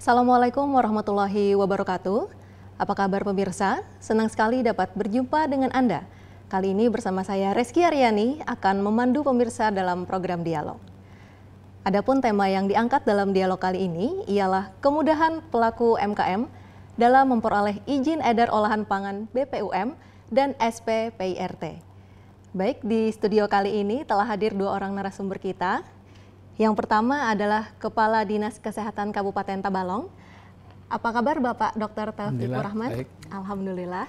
Assalamualaikum warahmatullahi wabarakatuh. Apa kabar pemirsa? Senang sekali dapat berjumpa dengan Anda. Kali ini bersama saya Reski Aryani akan memandu pemirsa dalam program dialog. Adapun tema yang diangkat dalam dialog kali ini ialah kemudahan pelaku MKM dalam memperoleh izin edar olahan pangan BPUM dan SPPIRT. Baik, di studio kali ini telah hadir dua orang narasumber kita, yang pertama adalah Kepala Dinas Kesehatan Kabupaten Tabalong. Apa kabar Bapak Dr. Taufikur Rahman? Baik. Alhamdulillah.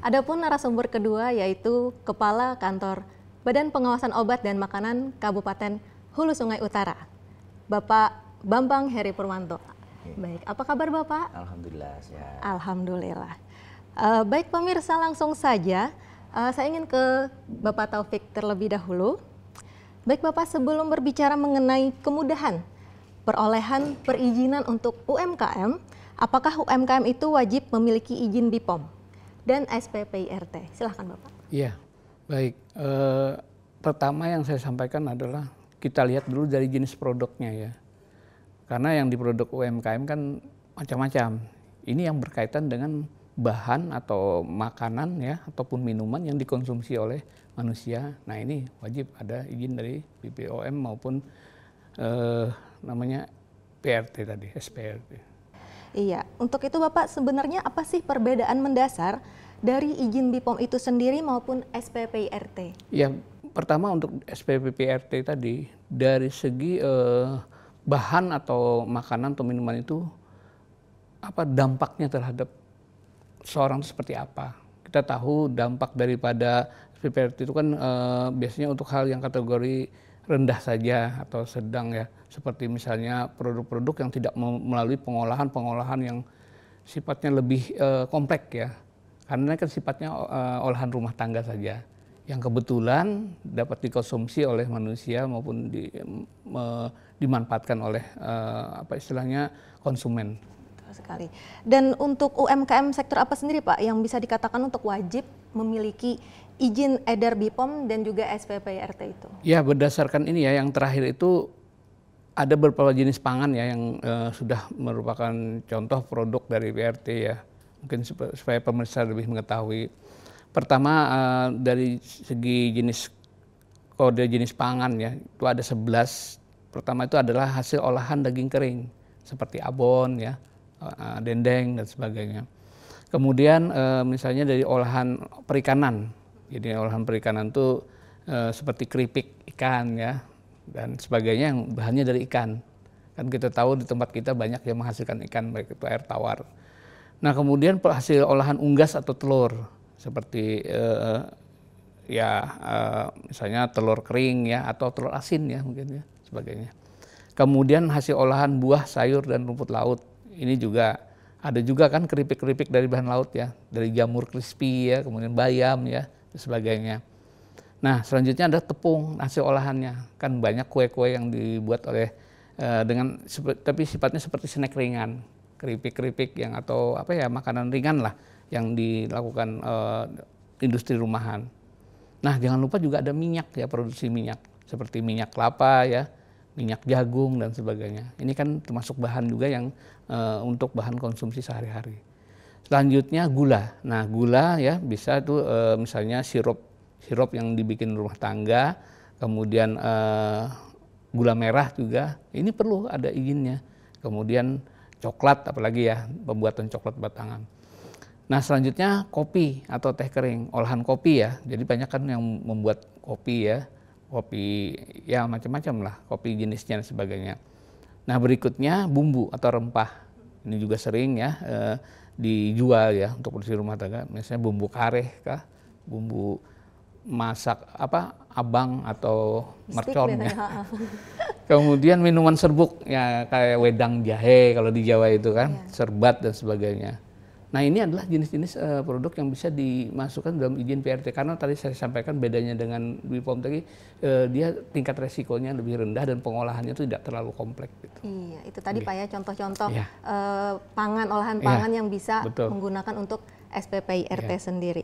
Adapun narasumber kedua yaitu Kepala Kantor Badan Pengawasan Obat dan Makanan Kabupaten Hulu Sungai Utara. Bapak Bambang Heri Purwanto. Baik, apa kabar Bapak? Alhamdulillah sehat. Alhamdulillah. Uh, baik pemirsa langsung saja, uh, saya ingin ke Bapak Taufik terlebih dahulu. Baik Bapak, sebelum berbicara mengenai kemudahan perolehan perizinan untuk UMKM, apakah UMKM itu wajib memiliki izin BIPOM dan SPPIRT? Silahkan Bapak. Iya, baik. E, pertama yang saya sampaikan adalah kita lihat dulu dari jenis produknya ya. Karena yang di UMKM kan macam-macam. Ini yang berkaitan dengan bahan atau makanan ya ataupun minuman yang dikonsumsi oleh manusia. Nah ini wajib ada izin dari BPOM maupun eh, namanya PRT tadi, SPRT. Iya, untuk itu Bapak sebenarnya apa sih perbedaan mendasar dari izin BPOM itu sendiri maupun SPPRT? Ya, pertama untuk SPPRT tadi dari segi eh, bahan atau makanan atau minuman itu apa dampaknya terhadap seorang seperti apa? Kita tahu dampak daripada severity itu kan uh, biasanya untuk hal yang kategori rendah saja atau sedang ya seperti misalnya produk-produk yang tidak melalui pengolahan-pengolahan yang sifatnya lebih uh, eh, kompleks ya karena kan sifatnya uh, olahan rumah tangga saja yang kebetulan dapat dikonsumsi oleh manusia maupun di, me, dimanfaatkan oleh uh, apa istilahnya konsumen sekali. Dan untuk UMKM sektor apa sendiri Pak yang bisa dikatakan untuk wajib memiliki izin edar BIPOM dan juga SPPRT itu? Ya berdasarkan ini ya yang terakhir itu ada beberapa jenis pangan ya yang uh, sudah merupakan contoh produk dari BRT ya mungkin supaya pemirsa lebih mengetahui. Pertama uh, dari segi jenis kode jenis pangan ya itu ada 11. Pertama itu adalah hasil olahan daging kering seperti abon ya, eh, dendeng dan sebagainya. Kemudian misalnya dari olahan perikanan jadi olahan perikanan itu e, eh, seperti keripik ikan ya dan sebagainya yang bahannya dari ikan kan kita tahu di tempat kita banyak yang menghasilkan ikan baik itu air tawar nah kemudian hasil olahan unggas atau telur seperti e, ya e, misalnya telur kering ya atau telur asin ya mungkin ya sebagainya kemudian hasil olahan buah sayur dan rumput laut ini juga ada juga kan keripik-keripik dari bahan laut ya, dari jamur crispy ya, kemudian bayam ya, sebagainya. Nah, selanjutnya ada tepung nasi olahannya. Kan banyak kue-kue yang dibuat oleh uh, dengan tapi sifatnya seperti snack ringan, keripik-keripik yang atau apa ya makanan ringan lah yang dilakukan uh, industri rumahan. Nah, jangan lupa juga ada minyak ya produksi minyak seperti minyak kelapa ya, minyak jagung dan sebagainya. Ini kan termasuk bahan juga yang uh, untuk bahan konsumsi sehari-hari. Selanjutnya gula. Nah, gula ya bisa tuh e, misalnya sirup sirup yang dibikin rumah tangga, kemudian e, gula merah juga. Ini perlu ada izinnya. Kemudian coklat apalagi ya pembuatan coklat batangan. Nah, selanjutnya kopi atau teh kering, olahan kopi ya. Jadi banyak kan yang membuat kopi ya. Kopi ya macam-macam lah, kopi jenisnya dan sebagainya. Nah, berikutnya bumbu atau rempah. Ini juga sering ya. E, dijual ya untuk produksi rumah tangga misalnya bumbu kare kah bumbu masak apa abang atau mercon ya. kemudian minuman serbuk ya kayak wedang jahe kalau di Jawa itu kan ya. serbat dan sebagainya Nah ini adalah jenis-jenis uh, produk yang bisa dimasukkan dalam izin PRT karena tadi saya sampaikan bedanya dengan BPOM tadi uh, dia tingkat resikonya lebih rendah dan pengolahannya itu tidak terlalu kompleks. Gitu. Iya itu tadi Oke. Iya. Pak ya contoh-contoh iya. Uh, pangan olahan iya, pangan iya. yang bisa betul. menggunakan untuk SPPIRT yeah. sendiri.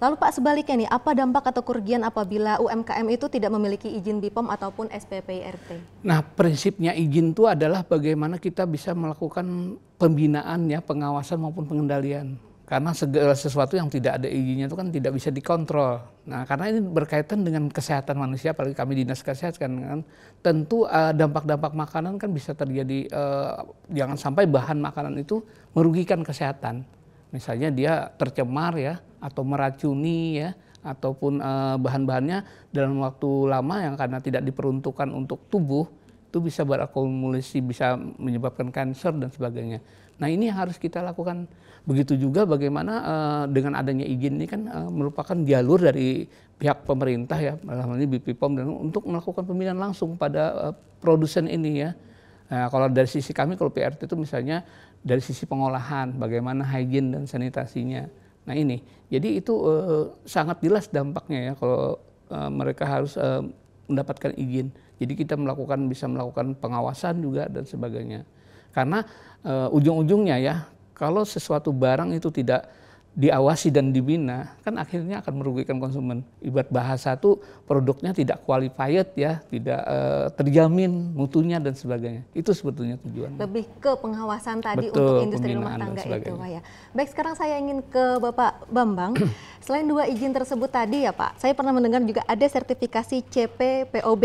Lalu Pak sebaliknya nih, apa dampak atau kerugian apabila UMKM itu tidak memiliki izin BIPOM ataupun SPPIRT? Nah, prinsipnya izin itu adalah bagaimana kita bisa melakukan pembinaan ya, pengawasan maupun pengendalian. Karena segala sesuatu yang tidak ada izinnya itu kan tidak bisa dikontrol. Nah, karena ini berkaitan dengan kesehatan manusia, apalagi kami dinas kesehatan kan, tentu eh, dampak-dampak uh, makanan kan bisa terjadi. Uh, jangan sampai bahan makanan itu merugikan kesehatan misalnya dia tercemar ya atau meracuni ya ataupun e, bahan-bahannya dalam waktu lama yang karena tidak diperuntukkan untuk tubuh itu bisa berakumulasi bisa menyebabkan kanker dan sebagainya. Nah ini yang harus kita lakukan. Begitu juga bagaimana e, dengan adanya izin ini kan e, merupakan jalur dari pihak pemerintah ya dalam ini BPOM dan untuk melakukan pemilihan langsung pada produsen ini ya. Nah, kalau dari sisi kami kalau PRT itu misalnya dari sisi pengolahan, bagaimana hygiene dan sanitasinya. Nah ini, jadi itu uh, sangat jelas dampaknya ya kalau uh, mereka harus uh, mendapatkan izin. Jadi kita melakukan bisa melakukan pengawasan juga dan sebagainya. Karena ujung-ujungnya ya, kalau sesuatu barang itu tidak diawasi dan dibina kan akhirnya akan merugikan konsumen. Ibarat bahasa tuh produknya tidak qualified ya, tidak eh, terjamin mutunya dan sebagainya. Itu sebetulnya tujuan. Lebih ke pengawasan tadi Betul, untuk industri rumah tangga itu Pak ya. Baik, sekarang saya ingin ke Bapak Bambang. Selain dua izin tersebut tadi ya Pak, saya pernah mendengar juga ada sertifikasi CPPOB.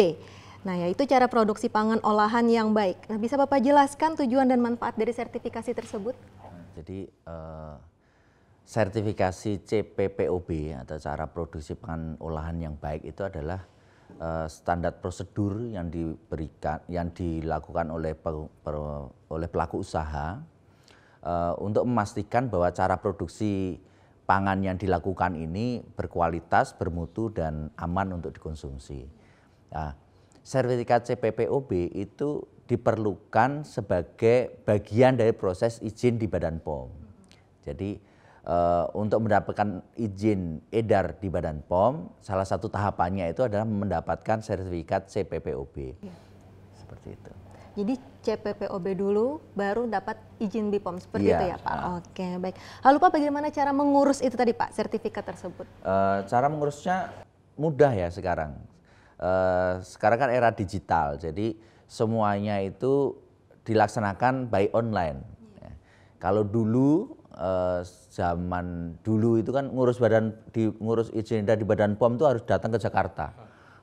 Nah, yaitu cara produksi pangan olahan yang baik. Nah, bisa Bapak jelaskan tujuan dan manfaat dari sertifikasi tersebut? Jadi uh sertifikasi CPPOB atau cara produksi pangan olahan yang baik itu adalah eh, standar prosedur yang diberikan yang dilakukan oleh pe, per, oleh pelaku usaha eh, untuk memastikan bahwa cara produksi pangan yang dilakukan ini berkualitas, bermutu dan aman untuk dikonsumsi. Nah, sertifikat CPPOB itu diperlukan sebagai bagian dari proses izin di Badan POM. Jadi Eh, untuk mendapatkan izin edar di Badan POM, salah satu tahapannya itu adalah mendapatkan sertifikat CPPOB. Ya. Seperti itu. Jadi CPPOB dulu baru dapat izin BPOM seperti ya. itu ya Pak. Ah. Oke, baik. Lalu Pak bagaimana cara mengurus itu tadi Pak, sertifikat tersebut? Uh, cara mengurusnya mudah ya sekarang. Uh, sekarang kan era digital. Jadi semuanya itu dilaksanakan by online. Iya. Ya. Kalau dulu Eh, zaman dulu itu kan ngurus badan di ngurus izin di Badan POM itu harus datang ke Jakarta.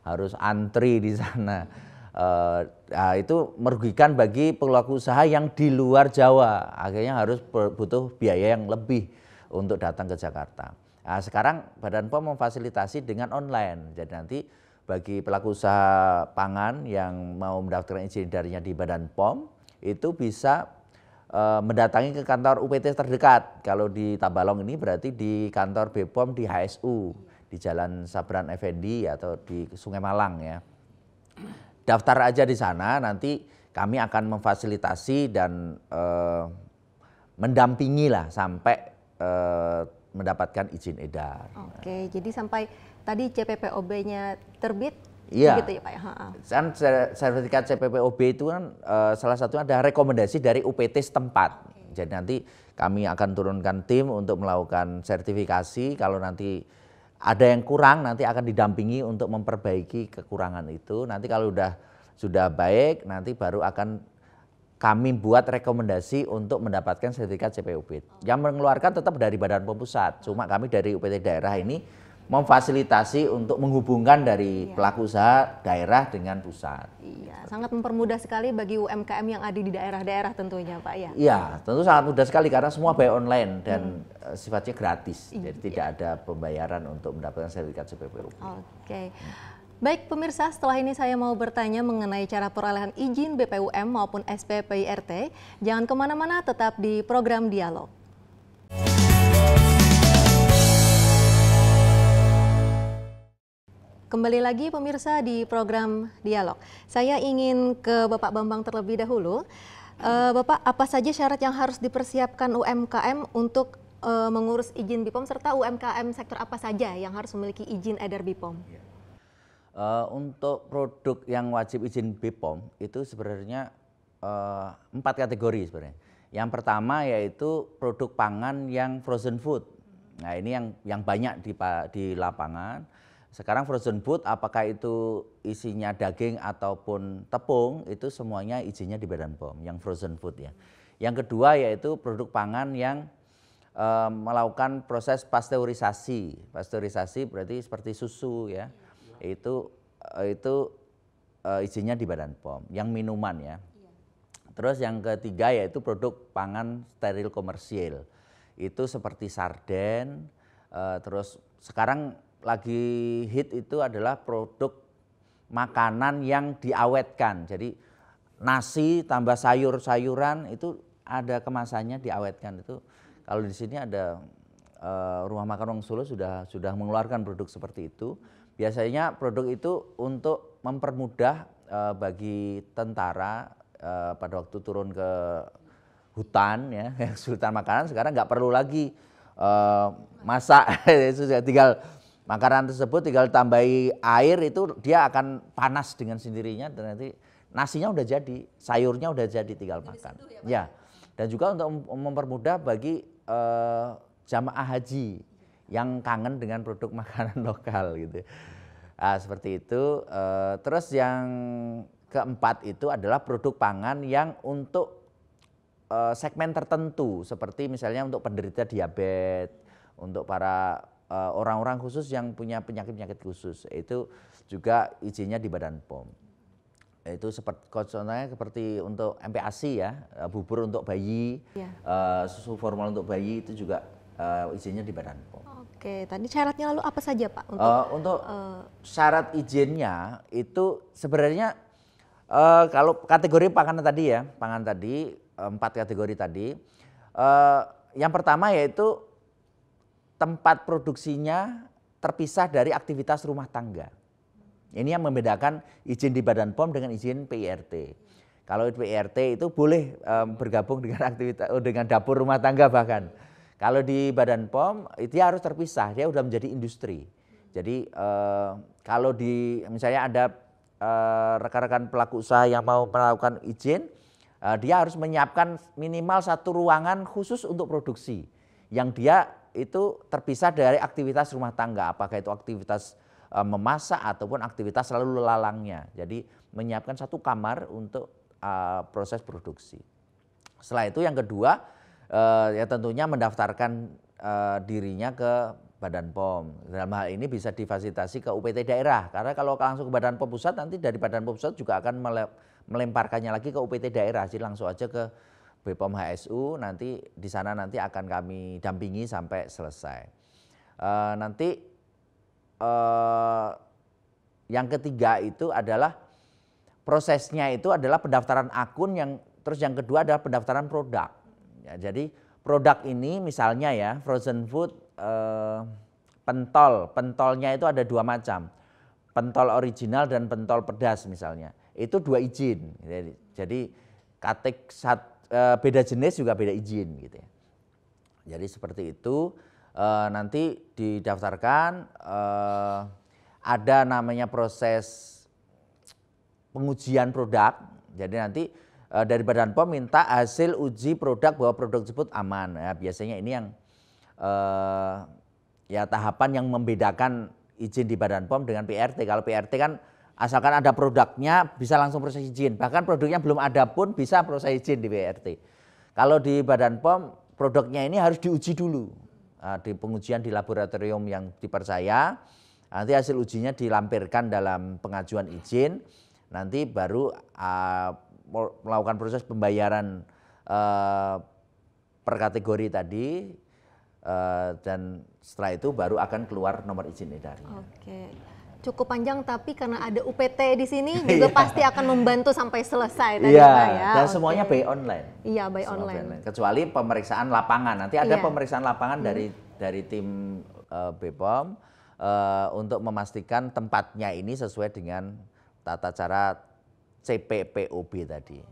Harus antri di sana. Eh, nah itu merugikan bagi pelaku usaha yang di luar Jawa. Akhirnya harus butuh biaya yang lebih untuk datang ke Jakarta. Nah, sekarang Badan POM memfasilitasi dengan online. Jadi nanti bagi pelaku usaha pangan yang mau mendaftarkan izin darinya di Badan POM itu bisa Eh, mendatangi ke kantor UPT terdekat. Kalau di Tabalong ini berarti di kantor BPOM di HSU di Jalan Sabran Effendi atau di Sungai Malang ya. Daftar aja di sana nanti kami akan memfasilitasi dan eh, mendampingi lah sampai eh, mendapatkan izin edar. Oke, jadi sampai tadi CPPOB-nya terbit Iya. Gitu ya Pak ya. Kan sertifikat CPPOB itu kan uh, salah satunya ada rekomendasi dari UPT setempat. Okay. Jadi nanti kami akan turunkan tim untuk melakukan sertifikasi kalau nanti ada yang kurang nanti akan didampingi untuk memperbaiki kekurangan itu. Nanti kalau sudah sudah baik nanti baru akan kami buat rekomendasi untuk mendapatkan sertifikat CPUB. Yang mengeluarkan tetap dari badan pemusat. Cuma kami dari UPT daerah ini memfasilitasi untuk menghubungkan dari iya. pelaku usaha daerah dengan pusat. Iya, sangat mempermudah sekali bagi UMKM yang ada di daerah-daerah tentunya, Pak ya. Iya, tentu sangat mudah sekali karena semua by online dan hmm. Eh, sifatnya gratis. Iya. Jadi tidak ada pembayaran untuk mendapatkan sertifikat CPPU. Oke. Okay. Baik pemirsa, setelah ini saya mau bertanya mengenai cara perolehan izin BPUM maupun SPPIRT. Jangan kemana-mana, tetap di program Dialog. Kembali lagi pemirsa di program Dialog. Saya ingin ke Bapak Bambang terlebih dahulu. Eh, Bapak, apa saja syarat yang harus dipersiapkan UMKM untuk eh, mengurus izin BPOM serta UMKM sektor apa saja yang harus memiliki izin edar BPOM? Iya. Eh, untuk produk yang wajib izin BPOM itu sebenarnya empat kategori sebenarnya. Yang pertama yaitu produk pangan yang frozen food. Nah ini yang yang banyak di di lapangan sekarang frozen food apakah itu isinya daging ataupun tepung itu semuanya izinnya di Badan POM yang frozen food ya. Yang kedua yaitu produk pangan yang e, melakukan proses pasteurisasi. Pasteurisasi berarti seperti susu ya. Itu eh, itu e, izinnya di Badan POM. Yang minuman ya. Terus yang ketiga yaitu produk pangan steril komersil. Itu seperti sarden e, terus sekarang lagi hit itu adalah produk makanan yang diawetkan. Jadi nasi tambah sayur-sayuran itu ada kemasannya diawetkan itu. Kalau di sini ada uh, rumah makan Wong Solo sudah sudah mengeluarkan produk seperti itu. Biasanya produk itu untuk mempermudah uh, bagi tentara uh, pada waktu turun ke hutan ya kesulitan makanan sekarang nggak perlu lagi uh, masak tinggal Makanan tersebut tinggal tambahi air itu dia akan panas dengan sendirinya dan nanti nasinya udah jadi, sayurnya udah jadi tinggal makan. Ya, ya. Dan juga untuk mempermudah bagi uh, jamaah haji yang kangen dengan produk makanan lokal gitu. Nah, seperti itu. Uh, terus yang keempat itu adalah produk pangan yang untuk eh, segmen tertentu seperti misalnya untuk penderita diabetes, untuk para Eh, orang-orang khusus yang punya penyakit-penyakit khusus itu juga izinnya di Badan POM itu seperti contohnya seperti untuk MPASI ya eh, bubur untuk bayi ya. uh, susu formal untuk bayi itu juga uh, izinnya di Badan POM. Oke, tadi syaratnya lalu apa saja Pak untuk uh, untuk uh, syarat izinnya itu sebenarnya uh, kalau kategori pangan tadi ya pangan tadi empat kategori tadi uh, yang pertama yaitu tempat produksinya terpisah dari aktivitas rumah tangga. Ini yang membedakan izin di Badan POM dengan izin PIRT. Kalau PIRT itu boleh um, bergabung dengan aktivitas oh, dengan dapur rumah tangga bahkan. Kalau di Badan POM itu harus terpisah, dia sudah menjadi industri. Jadi uh, kalau di misalnya ada eh, rekan-rekan uh, pelaku usaha yang mau melakukan izin, uh, dia harus menyiapkan minimal satu ruangan khusus untuk produksi yang dia itu terpisah dari aktivitas rumah tangga, apakah itu aktivitas e, memasak ataupun aktivitas lalu lalangnya. Jadi menyiapkan satu kamar untuk e, proses produksi. Setelah itu yang kedua e, ya tentunya mendaftarkan e, dirinya ke Badan POM. Dalam hal ini bisa difasilitasi ke UPT daerah karena kalau langsung ke Badan POM pusat nanti dari Badan POM pusat juga akan melemparkannya lagi ke UPT daerah. Jadi langsung aja ke BPOM HSU nanti di sana nanti akan kami dampingi sampai selesai. E, nanti e, yang ketiga itu adalah prosesnya itu adalah pendaftaran akun yang terus yang kedua adalah pendaftaran produk. Ya, jadi produk ini misalnya ya frozen food e, pentol, pentolnya itu ada dua macam, pentol original dan pentol pedas misalnya. Itu dua izin. Jadi, jadi satu Eh, beda jenis juga beda izin gitu ya. Jadi seperti itu e, nanti didaftarkan e, ada namanya proses pengujian produk. Jadi nanti e, dari Badan POM minta hasil uji produk bahwa produk tersebut aman. Ya, biasanya ini yang e, ya tahapan yang membedakan izin di Badan POM dengan PRT. Kalau PRT kan Asalkan ada produknya bisa langsung proses izin. Bahkan produknya belum ada pun bisa proses izin di BRT. Kalau di Badan POM produknya ini harus diuji dulu. Ah, di pengujian di laboratorium yang dipercaya. Nanti hasil ujinya dilampirkan dalam pengajuan izin. Nanti baru uh, melakukan proses pembayaran uh, per kategori tadi uh, dan setelah itu baru akan keluar nomor izin edarnya. Okay cukup panjang tapi karena ada UPT di sini juga yeah. pasti akan membantu sampai selesai tadi yeah. ya. Dan okay. semuanya by online. Iya, yeah, by, online. online. Kecuali pemeriksaan lapangan. Nanti ada yeah. pemeriksaan lapangan hmm. dari dari tim uh, eh, BPOM uh, eh, untuk memastikan tempatnya ini sesuai dengan tata cara CPPOB tadi.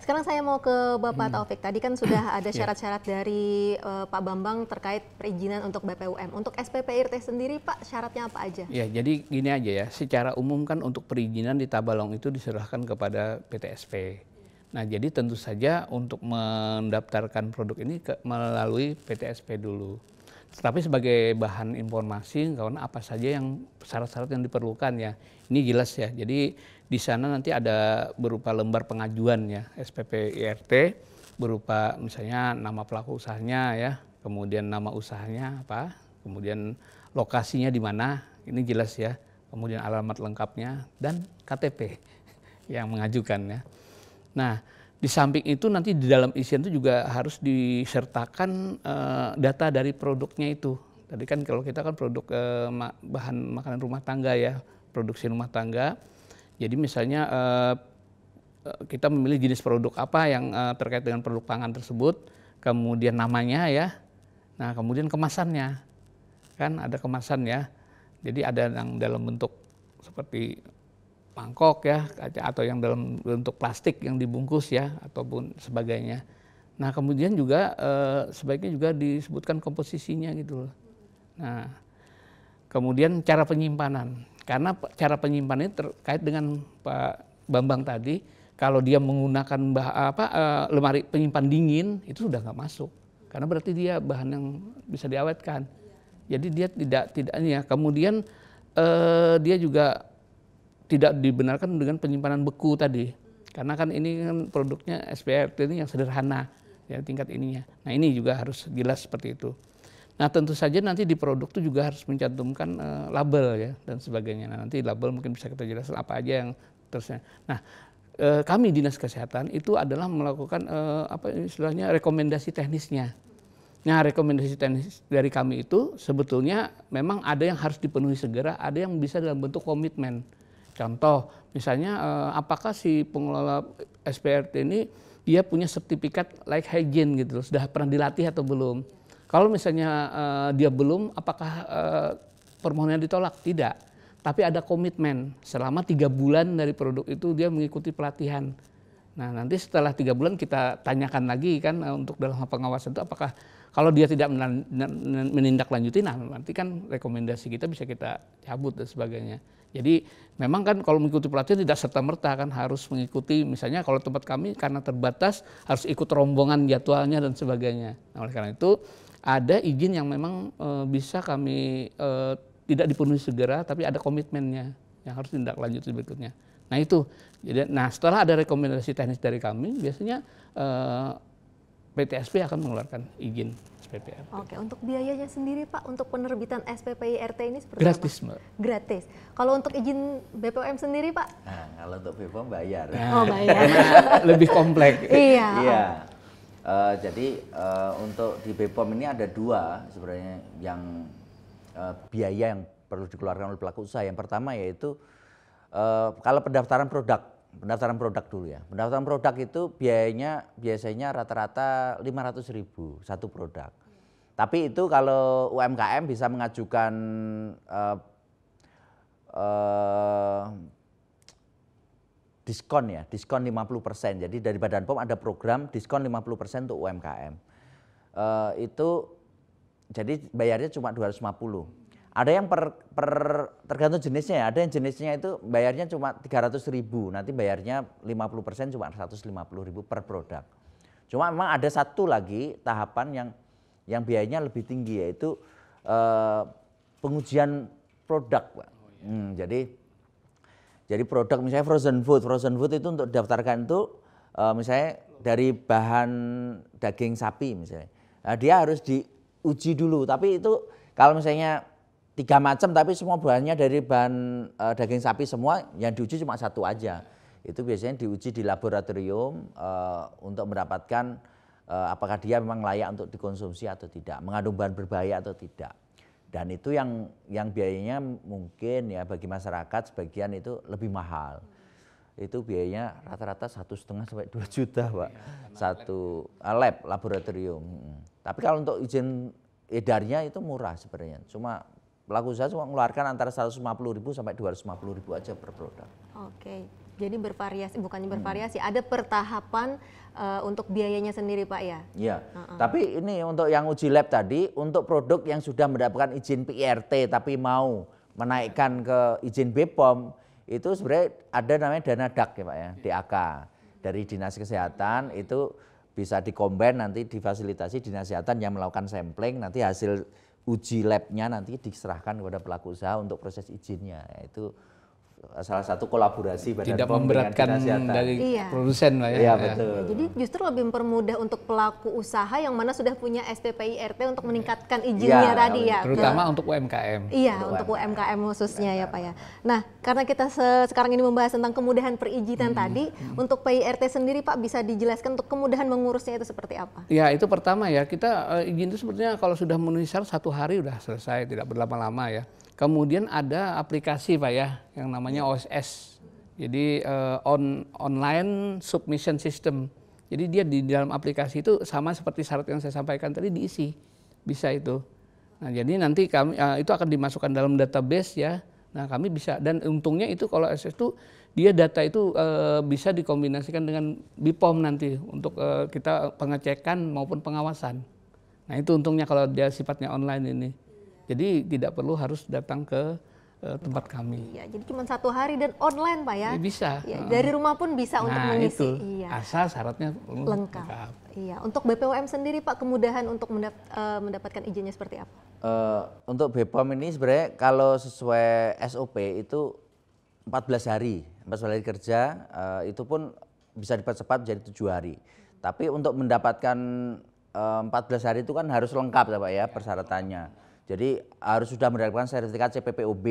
Sekarang saya mau ke Bapak hmm. Taufik. Tadi kan sudah ada ya. syarat-syarat dari uh, Pak Bambang terkait perizinan untuk BPUM. Untuk SPPIRT sendiri, Pak, syaratnya apa aja? Ya, jadi gini aja ya. Secara umum kan untuk perizinan di Tabalong itu diserahkan kepada PTSP. Nah, jadi tentu saja untuk mendaftarkan produk ini ke, melalui PTSP dulu. Tetapi sebagai bahan informasi, karena apa saja yang syarat-syarat yang diperlukan ya. Ini jelas ya. Jadi di sana nanti ada berupa lembar pengajuan ya, SPP IRT berupa misalnya nama pelaku usahanya ya, kemudian nama usahanya apa, kemudian lokasinya di mana, ini jelas ya, kemudian alamat lengkapnya dan KTP yang mengajukan ya. Nah, di samping itu nanti di dalam isian itu juga harus disertakan uh, data dari produknya itu. Tadi kan kalau kita kan produk uh, bahan makanan rumah tangga ya, produksi rumah tangga jadi misalnya eh, eh, kita memilih jenis produk apa yang eh, terkait dengan produk pangan tersebut, kemudian namanya ya, nah kemudian kemasannya, kan ada kemasan ya, jadi ada yang dalam bentuk seperti mangkok ya, atau yang dalam bentuk plastik yang dibungkus ya, ataupun sebagainya. Nah kemudian juga sebaiknya juga disebutkan komposisinya gitu loh. Nah kemudian cara penyimpanan, karena cara penyimpanannya terkait dengan Pak Bambang tadi, kalau dia menggunakan bah, apa eh, lemari penyimpan dingin itu sudah nggak masuk. Karena berarti dia bahan yang bisa diawetkan. Jadi dia tidak tidaknya kemudian eh, dia juga tidak dibenarkan dengan penyimpanan beku tadi. Karena kan ini kan produknya SPRT ini yang sederhana ya tingkat ininya. Nah, ini juga harus jelas seperti itu. Nah tentu saja nanti di produk itu juga harus mencantumkan uh, label ya dan sebagainya. Nah nanti label mungkin bisa kita jelaskan apa aja yang terusnya. Nah e, kami dinas kesehatan itu adalah melakukan e, apa istilahnya rekomendasi teknisnya. Nah rekomendasi teknis dari kami itu sebetulnya memang ada yang harus dipenuhi segera, ada yang bisa dalam bentuk komitmen. Contoh misalnya e, apakah si pengelola SPRT ini dia punya sertifikat like hygiene gitu, sudah pernah dilatih atau belum? Kalau misalnya uh, dia belum, apakah uh, eh, permohonan ditolak? Tidak. Tapi ada komitmen selama tiga bulan dari produk itu dia mengikuti pelatihan. Nah nanti setelah tiga bulan kita tanyakan lagi kan eh, untuk dalam pengawasan itu apakah kalau dia tidak menindaklanjuti, nah nanti kan rekomendasi kita bisa kita cabut dan sebagainya. Jadi memang kan kalau mengikuti pelatihan tidak serta merta kan harus mengikuti misalnya kalau tempat kami karena terbatas harus ikut rombongan jadwalnya dan sebagainya. Nah, oleh karena itu ada izin yang memang e, bisa kami e, tidak dipenuhi segera, tapi ada komitmennya yang harus tindak lanjut berikutnya. Nah itu, jadi nah setelah ada rekomendasi teknis dari kami, biasanya e, eh, PTSP akan mengeluarkan izin SPPRT. Oke, untuk biayanya sendiri Pak, untuk penerbitan SPPIRT ini seperti Gratis, apa? Mbak. Gratis. Kalau untuk izin BPOM sendiri Pak? Nah, kalau untuk BPOM bayar. Nah, oh, bayar. lebih kompleks. iya. Iya. Uh, jadi uh, untuk di BPOM ini ada dua sebenarnya yang uh, biaya yang perlu dikeluarkan oleh pelaku usaha. Yang pertama yaitu uh, kalau pendaftaran produk, pendaftaran produk dulu ya. Pendaftaran produk itu biayanya biasanya rata-rata 500 ribu satu produk. Tapi itu kalau UMKM bisa mengajukan uh, uh, diskon ya, diskon 50%. Jadi dari Badan POM ada program diskon 50% untuk UMKM. Uh, eh, itu jadi bayarnya cuma 250. Ada yang per, per tergantung jenisnya ya, ada yang jenisnya itu bayarnya cuma 300 ribu, nanti bayarnya 50% cuma 150 ribu per produk. Cuma memang ada satu lagi tahapan yang yang biayanya lebih tinggi yaitu uh, pengujian produk, Pak. Oh, iya. hmm, jadi jadi produk misalnya frozen food, frozen food itu untuk daftarkan itu uh, misalnya dari bahan daging sapi misalnya. Nah, dia harus diuji dulu, tapi itu kalau misalnya tiga macam tapi semua bahannya dari bahan uh, daging sapi semua yang diuji cuma satu aja. Itu biasanya diuji di laboratorium uh, untuk mendapatkan apakah dia memang layak untuk dikonsumsi atau tidak, mengandung bahan berbahaya atau tidak dan itu yang yang biayanya mungkin ya bagi masyarakat sebagian itu lebih mahal itu biayanya rata-rata satu setengah sampai dua juta pak ya, satu lab, eh, lab laboratorium tapi kalau untuk izin edarnya itu murah sebenarnya cuma pelaku usaha cuma mengeluarkan antara 150 ribu sampai 250 ribu aja per produk oke okay. Jadi bervariasi, bukannya hmm. bervariasi, hmm. ada pertahapan uh, untuk biayanya sendiri Pak ya? Iya, uh -uh. tapi ini untuk yang uji lab tadi, untuk produk yang sudah mendapatkan izin PRT tapi mau menaikkan ke izin BPOM, itu sebenarnya ada namanya dana DAK ya Pak ya, iya. DAK. Dari Dinas Kesehatan itu bisa dikombin nanti difasilitasi Dinas Kesehatan yang melakukan sampling, nanti hasil uji labnya nanti diserahkan kepada pelaku usaha untuk proses izinnya. Itu salah satu kolaborasi badan tidak pom memberatkan dari iya. produsen lah ya. Iya, betul. Ya, jadi justru lebih mempermudah untuk pelaku usaha yang mana sudah punya RT untuk meningkatkan iya, izinnya ya, tadi ya. Terutama ya. untuk UMKM. Iya, untuk, UMKM, UMKM khususnya UMKM. ya Pak ya. Nah, karena kita se sekarang ini membahas tentang kemudahan perizinan hmm. tadi, hmm. untuk PIRT sendiri Pak bisa dijelaskan untuk kemudahan mengurusnya itu seperti apa? Iya itu pertama ya, kita uh, izin itu sebenarnya kalau sudah menulis satu hari sudah selesai, tidak berlama-lama ya. Kemudian ada aplikasi Pak ya yang namanya ya. OSS. Jadi uh, on online submission system. Jadi dia di dalam aplikasi itu sama seperti syarat yang saya sampaikan tadi diisi. Bisa itu. Nah, jadi nanti kami uh, itu akan dimasukkan dalam database ya. Nah, kami bisa dan untungnya itu kalau OSS itu dia data itu uh, bisa dikombinasikan dengan BPOM nanti untuk uh, kita pengecekan maupun pengawasan. Nah, itu untungnya kalau dia sifatnya online ini. Jadi tidak perlu harus datang ke uh, tempat kami. Iya, jadi cuma satu hari dan online pak ya? ya bisa. Ya, dari rumah pun bisa nah, untuk mengisi. Itu. Iya. Asal syaratnya lengkap. lengkap. Iya. Untuk BPOM sendiri pak kemudahan untuk mendap uh, mendapatkan izinnya seperti apa? Uh, untuk BPOM ini sebenarnya kalau sesuai SOP itu 14 hari, 14 hari kerja uh, itu pun bisa dipercepat jadi tujuh hari. Tapi untuk mendapatkan empat 14 hari itu kan harus lengkap ya Pak ya iya. persyaratannya. Jadi harus sudah mendapatkan sertifikat CPPOB,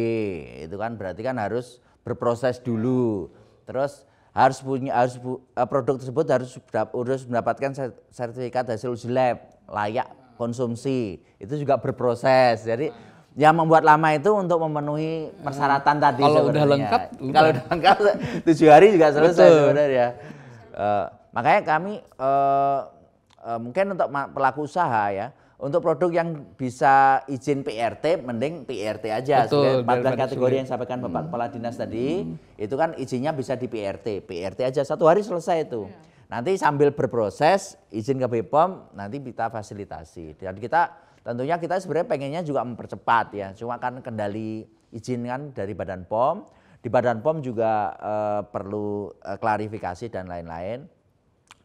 itu kan berarti kan harus berproses dulu. Terus harus punya harus eh, produk tersebut harus harus mendapatkan sertifikat hasil uji lab layak konsumsi. Itu juga berproses. Jadi yang membuat lama itu untuk memenuhi persyaratan hmm, tadi. Kalau udah lengkap, kalau udah lengkap tujuh hari juga selesai sebenarnya. Uh, makanya kami uh, uh, mungkin untuk pelaku usaha ya untuk produk yang bisa izin PRT mending PRT aja. Betul, 14 kategori yang sampaikan Bapak hmm. Kepala Dinas tadi hmm. itu kan izinnya bisa di PRT. PRT aja satu hari selesai itu. Ya. Nanti sambil berproses izin ke BPOM nanti kita fasilitasi. Dan kita tentunya kita sebenarnya pengennya juga mempercepat ya. Cuma kan kendali izin kan dari Badan POM. Di Badan POM juga uh, perlu uh, klarifikasi dan lain-lain.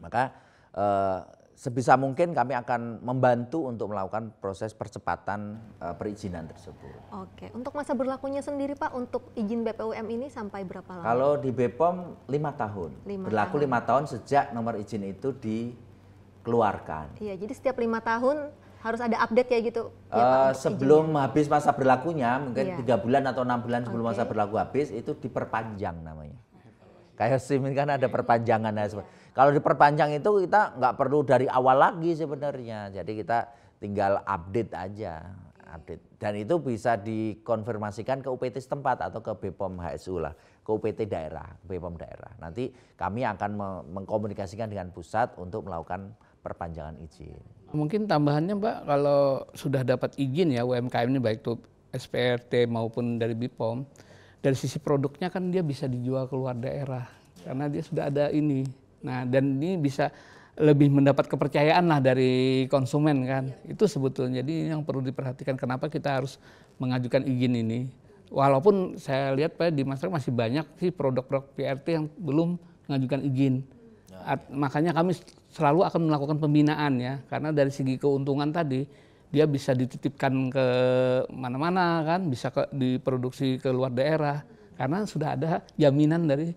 Maka uh, sebisa mungkin kami akan membantu untuk melakukan proses percepatan uh, perizinan tersebut. Oke, untuk masa berlakunya sendiri Pak, untuk izin BPOM ini sampai berapa lama? Kalau di BPOM lima tahun, lima berlaku lima tahun sejak nomor izin itu dikeluarkan. Iya, jadi setiap lima tahun harus ada update ya gitu. Ya, Pak, eh, sebelum izinnya. habis masa berlakunya, mungkin iya. tiga iya. bulan atau enam bulan sebelum okay. masa berlaku habis itu diperpanjang namanya. Kayak SIM kan ada perpanjangan ya. Kalau diperpanjang itu kita nggak perlu dari awal lagi sebenarnya. Jadi kita tinggal update aja, update. Dan itu bisa dikonfirmasikan ke UPT setempat atau ke BPOM HSU lah, ke UPT daerah, BPOM daerah. Nanti kami akan mengkomunikasikan dengan pusat untuk melakukan perpanjangan izin. Mungkin tambahannya Mbak, kalau sudah dapat izin ya UMKM ini baik itu SPRT maupun dari BPOM, dari sisi produknya kan dia bisa dijual ke luar daerah karena dia sudah ada ini Nah, dan ini bisa lebih mendapat kepercayaan lah dari konsumen kan. Ya. Itu sebetulnya jadi yang perlu diperhatikan kenapa kita harus mengajukan izin ini. Walaupun saya lihat Pak di masyarakat masih banyak sih produk-produk PRT yang belum mengajukan izin. Ya. ya. makanya kami selalu akan melakukan pembinaan ya karena dari segi keuntungan tadi dia bisa dititipkan ke mana-mana kan, bisa ke, diproduksi ke luar daerah karena sudah ada jaminan dari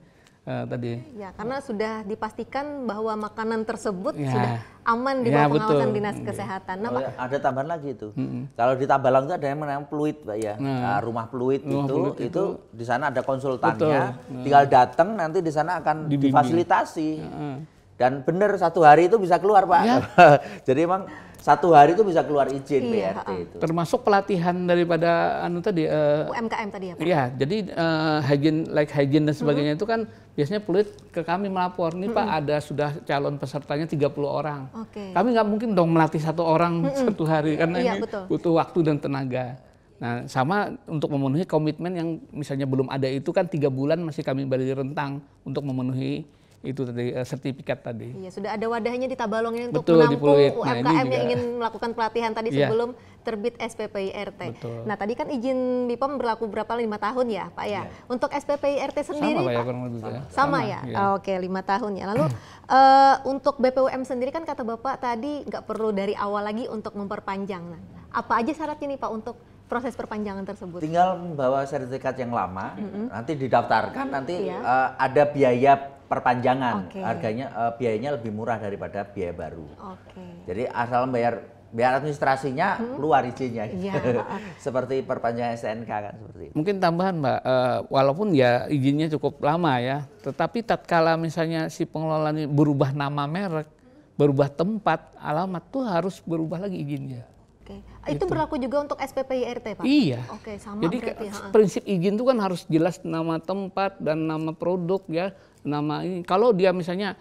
uh, tadi. Ya, karena sudah dipastikan bahwa makanan tersebut ya. sudah aman di ya, bawah ya, pengawasan dinas kesehatan. Nah, oh, Pak. Ya, ada tambahan lagi itu. Mm-hmm. Kalau di Tabalang itu ada yang namanya fluid, Pak ya. Nah, nah, rumah fluid rumah itu itu, itu di sana ada konsultannya. Nah. Tinggal datang nanti di sana akan Dibimbing. difasilitasi. Nah. Dan benar satu hari itu bisa keluar, Pak. Ya. Jadi emang satu hari itu bisa keluar izin iya, BRT uh. itu. Termasuk pelatihan daripada anu tadi uh, eh, UMKM tadi ya Pak. Iya, jadi uh, hygiene like hygiene dan sebagainya -hmm. itu kan biasanya pelit ke kami melapor, nih -hmm. Pak ada sudah calon pesertanya 30 orang. Okay. Kami nggak mungkin dong melatih satu orang mm -hmm. satu hari karena iya, ini betul. butuh waktu dan tenaga. Nah, sama untuk memenuhi komitmen yang misalnya belum ada itu kan tiga bulan masih kami beri rentang untuk memenuhi itu tadi uh, sertifikat tadi. Iya, sudah ada wadahnya di Tabalong untuk Betul, menampung UMKM nah, juga, ingin melakukan pelatihan tadi yeah. sebelum terbit SPPIRT. Betul. Nah, tadi kan izin BIPOM berlaku berapa lima tahun ya, Pak ya. Yeah. Untuk SPPIRT sendiri sama, Pak, ya, ya. sama. Ya. sama, ya. Oh, ah, Oke, lima tahun ya. Lalu uh, untuk BPUM sendiri kan kata Bapak tadi nggak perlu dari awal lagi untuk memperpanjang. Nah, apa aja syaratnya nih Pak untuk proses perpanjangan tersebut? Tinggal membawa sertifikat yang lama, mm -hmm. nanti didaftarkan, nanti iya. uh, ada biaya perpanjangan okay. harganya uh, biayanya lebih murah daripada biaya baru. Okay. Jadi asal bayar biar administrasinya hmm? keluar izinnya ya. seperti perpanjangan SNK kan seperti itu. mungkin tambahan mbak uh, walaupun ya izinnya cukup lama ya tetapi tatkala misalnya si pengelola ini berubah nama merek berubah tempat alamat tuh harus berubah lagi izinnya Oke. Ah, itu gitu. berlaku juga untuk IRT Pak? Iya. Oke, sama Jadi berarti, prinsip izin itu kan harus jelas nama tempat dan nama produk ya nama ini kalau dia misalnya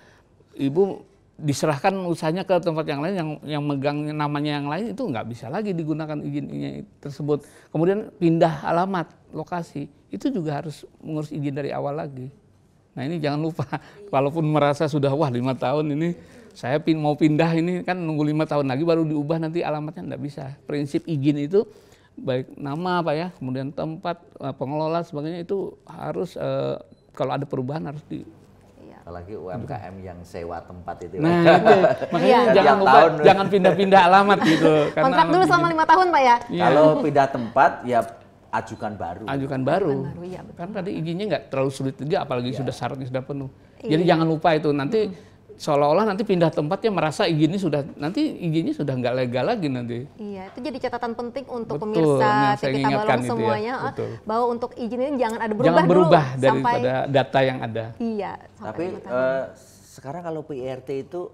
ibu diserahkan usahanya ke tempat yang lain yang yang megang namanya yang lain itu nggak bisa lagi digunakan izin ini tersebut kemudian pindah alamat lokasi itu juga harus mengurus izin dari awal lagi nah ini jangan lupa walaupun merasa sudah wah lima tahun ini saya pin, mau pindah ini kan nunggu lima tahun lagi baru diubah nanti alamatnya nggak bisa prinsip izin itu baik nama apa ya kemudian tempat eh, pengelola sebagainya itu harus eh, kalau ada perubahan harus di iya. apalagi UMKM yang sewa tempat itu. Nah, itu. makanya iya. jangan lupa, tahun. jangan pindah-pindah alamat gitu. Karena Kontrak dulu selama lima tahun pak ya. Iya. Kalau pindah tempat ya ajukan baru. Ajukan baru. Ajukan baru ya, betul. Karena tadi izinnya nggak terlalu sulit juga, apalagi ya. sudah syaratnya sudah penuh. Iya. Jadi jangan lupa itu nanti. Hmm seolah-olah nanti pindah tempat ya merasa izinnya sudah nanti izinnya sudah nggak legal lagi nanti. Iya, itu jadi catatan penting untuk Betul, pemirsa nah, titik balong semuanya ya. Betul. bahwa untuk izin ini jangan ada berubah jangan berubah dulu data yang ada. Iya. Tapi uh, sekarang kalau PRT itu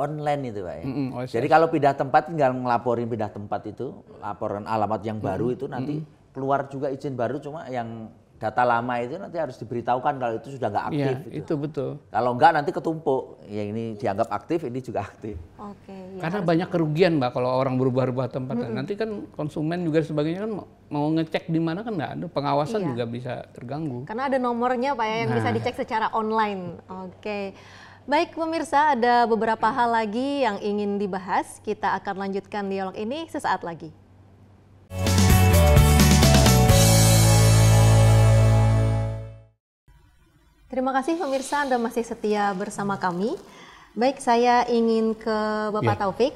online itu pak ya. Mm -hmm, Jadi kalau pindah tempat tinggal ngelaporin pindah tempat itu laporan alamat yang baru mm -hmm. itu nanti mm -hmm. keluar juga izin baru cuma yang data lama itu nanti harus diberitahukan kalau itu sudah nggak iya, aktif. Ya, gitu. itu betul. Kalau nggak nanti ketumpuk. Ya ini dianggap aktif, ini juga aktif. Oke. Ya Karena banyak kerugian mbak kalau orang berubah-ubah tempat. Mm -hmm. Nanti kan konsumen juga sebagainya kan mau ngecek di mana kan nggak ada pengawasan iya. juga bisa terganggu. Karena ada nomornya pak ya yang nah. bisa dicek secara online. Oke. Baik pemirsa, ada beberapa hal lagi yang ingin dibahas. Kita akan lanjutkan dialog ini sesaat lagi. Terima kasih pemirsa Anda masih setia bersama kami. Baik, saya ingin ke Bapak ya. Taufik.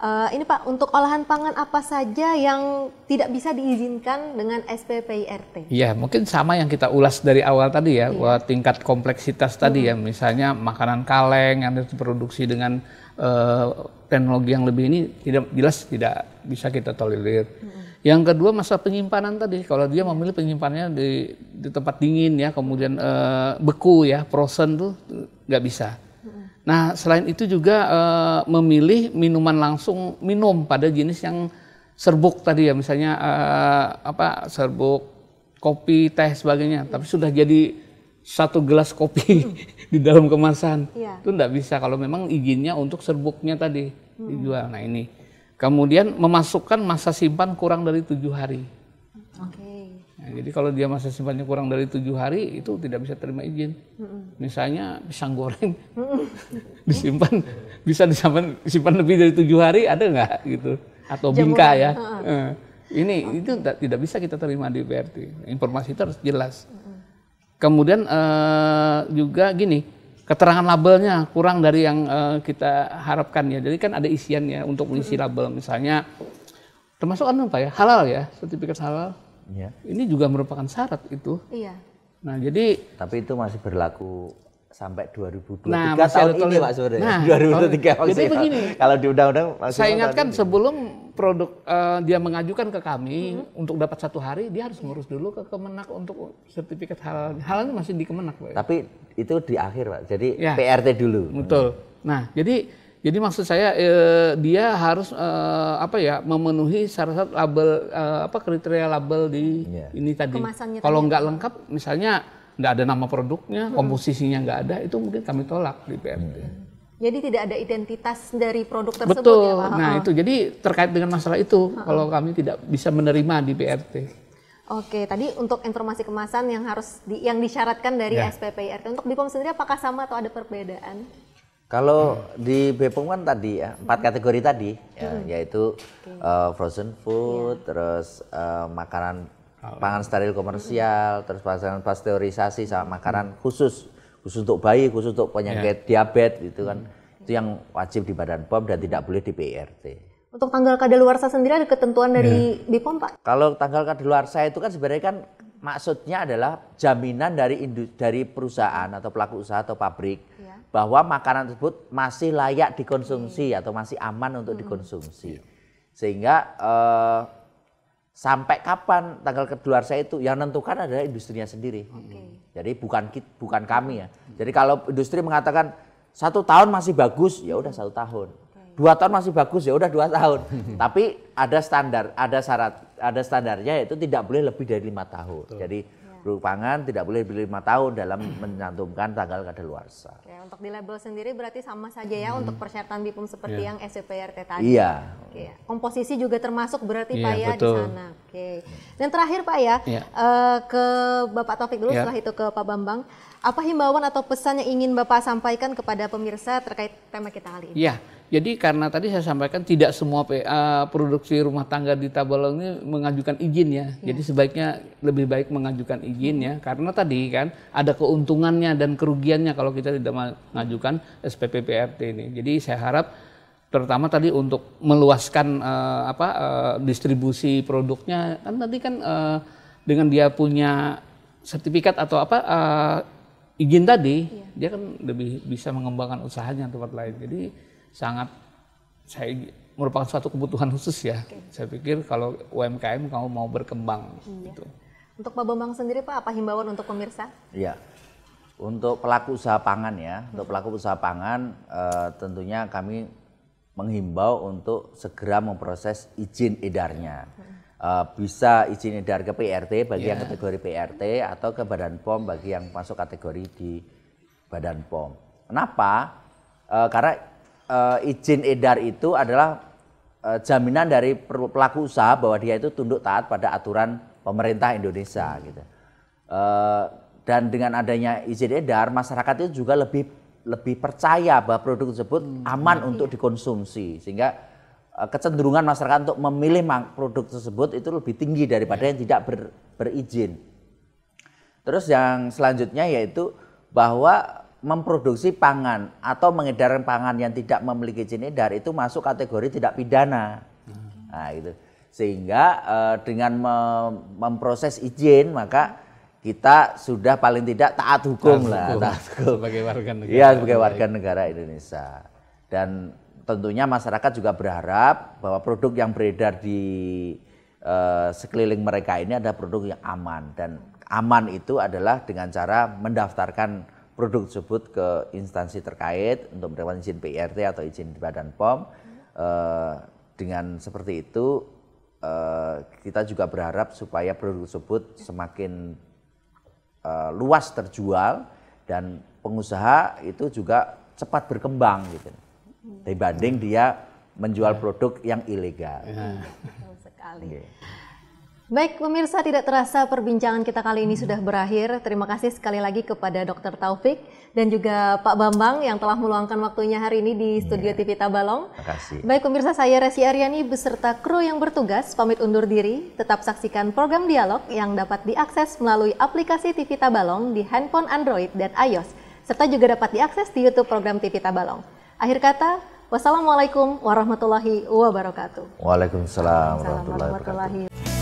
Uh, ini Pak, untuk olahan pangan apa saja yang tidak bisa diizinkan dengan SPPIRT? Iya, mungkin sama yang kita ulas dari awal tadi ya, ya. tingkat kompleksitas tadi ya, misalnya makanan kaleng yang diproduksi dengan uh, teknologi yang lebih ini tidak jelas tidak bisa kita tolerir. Hmm. Yang kedua masalah penyimpanan tadi, kalau dia memilih penyimpanannya di, di tempat dingin ya, kemudian e, beku ya, frozen tuh nggak bisa. Nah selain itu juga e, memilih minuman langsung minum pada jenis yang serbuk tadi ya, misalnya e, apa serbuk kopi, teh sebagainya, tapi sudah jadi satu gelas kopi di dalam kemasan. Ya. Itu nggak bisa kalau memang izinnya untuk serbuknya tadi hmm. dijual. Nah ini. Kemudian memasukkan masa simpan kurang dari tujuh hari. Okay. Nah, jadi kalau dia masa simpannya kurang dari tujuh hari itu tidak bisa terima izin. Misalnya pisang goreng disimpan bisa disimpan simpan lebih dari tujuh hari ada nggak gitu? Atau bingka ya? Eh, ini okay. itu tidak bisa kita terima di BRT. Informasi itu harus jelas. Kemudian uh, juga gini keterangan labelnya kurang dari yang uh, kita harapkan ya. Jadi kan ada isiannya untuk mengisi hmm. label misalnya termasuk apa anu ya halal ya sertifikat halal. Iya. Ini juga merupakan syarat itu. Iya. Nah jadi. Tapi itu masih berlaku sampai 2023 nah, tahun ini Pak Sore. Nah, 2023 tahun, Jadi begini. Kalau di undang-undang Saya ingatkan sebelum produk uh, dia mengajukan ke kami hmm. untuk dapat satu hari dia harus ngurus dulu ke Kemenak untuk sertifikat halal. Halal masih di Kemenak, Pak. Tapi itu di akhir, Pak. Jadi ya, PRT dulu. Betul. Nah, jadi jadi maksud saya eh, dia harus eh, apa ya memenuhi syarat-syarat label eh, apa kriteria label di yeah. ini tadi. Kalau nggak lengkap misalnya nggak ada nama produknya, komposisinya nggak ada, itu mungkin kami tolak di PMT. Jadi tidak ada identitas dari produk tersebut Betul. ya Pak? Nah itu, jadi terkait dengan masalah itu, ha -ha. kalau kami tidak bisa menerima di PRT. Oke, tadi untuk informasi kemasan yang harus di, yang disyaratkan dari ya. SPPIRT untuk Bipom sendiri apakah sama atau ada perbedaan? Kalau di BPOM kan tadi ya empat mm-hmm. kategori tadi, ya, hmm. yaitu okay. uh, eh, frozen food, yeah. terus uh, makanan pangan steril komersial, terus pasangan pasteurisasi sama makanan khusus khusus untuk bayi, khusus untuk penyakit yeah. diabetes gitu kan. Itu yang wajib di Badan POM dan tidak boleh di PRT. Untuk tanggal kadaluarsa sendiri ada ketentuan dari yeah. BPOM, Pak? Kalau tanggal kadaluarsa itu kan sebenarnya kan maksudnya adalah jaminan dari indu, dari perusahaan atau pelaku usaha atau pabrik yeah. bahwa makanan tersebut masih layak dikonsumsi okay. atau masih aman untuk hmm. dikonsumsi. Yeah. Sehingga uh, sampai kapan tanggal kedua saya itu yang menentukan adalah industrinya sendiri. Okay. Jadi bukan bukan kami ya. Jadi kalau industri mengatakan satu tahun masih bagus, ya udah satu tahun. Dua tahun masih bagus, ya udah dua tahun. Tapi ada standar, ada syarat, ada standarnya yaitu tidak boleh lebih dari lima tahun. Betul. Jadi produk pangan tidak boleh lebih lima tahun dalam mencantumkan tanggal kadaluarsa. Oke untuk di label sendiri berarti sama saja ya hmm. untuk persyaratan BIPOM seperti yeah. yang SPRT tadi. Iya. Oke. Komposisi juga termasuk berarti yeah, Pak ya betul. di sana. Oke. Dan terakhir Pak ya, yeah. Iya. ke Bapak Taufik dulu yeah. setelah itu ke Pak Bambang. Apa himbauan atau pesan yang ingin Bapak sampaikan kepada pemirsa terkait tema kita kali ini? Iya. Jadi karena tadi saya sampaikan tidak semua PA produksi rumah tangga di Tabalong ini mengajukan izin ya. ya. Jadi sebaiknya lebih baik mengajukan izin ya karena tadi kan ada keuntungannya dan kerugiannya kalau kita tidak mengajukan SPPPRT ini. Jadi saya harap terutama tadi untuk meluaskan uh, apa uh, distribusi produknya kan tadi kan uh, dengan dia punya sertifikat atau apa uh, izin tadi ya. dia kan lebih bisa mengembangkan usahanya tempat lain. Jadi sangat saya merupakan suatu kebutuhan khusus ya. Oke. Saya pikir kalau UMKM kamu mau berkembang iya. gitu. Untuk Pak Bambang sendiri Pak, apa himbauan untuk pemirsa? Iya. Untuk pelaku usaha pangan ya, hmm. untuk pelaku usaha pangan e, tentunya kami menghimbau untuk segera memproses izin edarnya. E, bisa izin edar ke PRT bagi yeah. yang iya. kategori PRT atau ke Badan POM bagi yang masuk kategori di Badan POM. Kenapa? E, karena uh, izin edar itu adalah uh, jaminan dari pelaku usaha bahwa dia itu tunduk taat pada aturan pemerintah Indonesia gitu. Uh, dan dengan adanya izin edar, masyarakat itu juga lebih lebih percaya bahwa produk tersebut hmm. aman hmm. untuk dikonsumsi sehingga kecenderungan masyarakat untuk memilih produk tersebut itu lebih tinggi daripada iya. yang tidak ber, berizin. Terus yang selanjutnya yaitu bahwa memproduksi pangan atau mengedarkan pangan yang tidak memiliki izin edar itu masuk kategori tidak pidana. Hmm. Nah, gitu. Sehingga uh, dengan mem memproses izin maka kita sudah paling tidak taat hukum taat lah, hukum. taat hukum sebagai warga negara. Iya, sebagai warga negara Indonesia. Dan tentunya masyarakat juga berharap bahwa produk yang beredar di uh, sekeliling mereka ini ada produk yang aman dan aman itu adalah dengan cara mendaftarkan produk tersebut ke instansi terkait untuk mendapatkan izin PIRT atau izin di Badan POM. Uh, eh, dengan seperti itu uh, kita juga berharap supaya produk tersebut semakin uh, luas terjual dan pengusaha itu juga cepat berkembang gitu. Dibanding dia menjual iya. produk yang ilegal. Iya. Betul sekali. Okay. Iya. Baik pemirsa, tidak terasa perbincangan kita kali ini sudah berakhir. Terima kasih sekali lagi kepada Dr. Taufik dan juga Pak Bambang yang telah meluangkan waktunya hari ini di iya. studio yeah. TV Tabalong. Terima kasih. Baik pemirsa, saya Resi Aryani beserta kru yang bertugas pamit undur diri. Tetap saksikan program dialog yang dapat diakses melalui aplikasi TV Tabalong di handphone Android dan iOS serta juga dapat diakses di YouTube program TV Tabalong. Akhir kata, wassalamualaikum warahmatullahi wabarakatuh. Waalaikumsalam warahmatullahi wabarakatuh.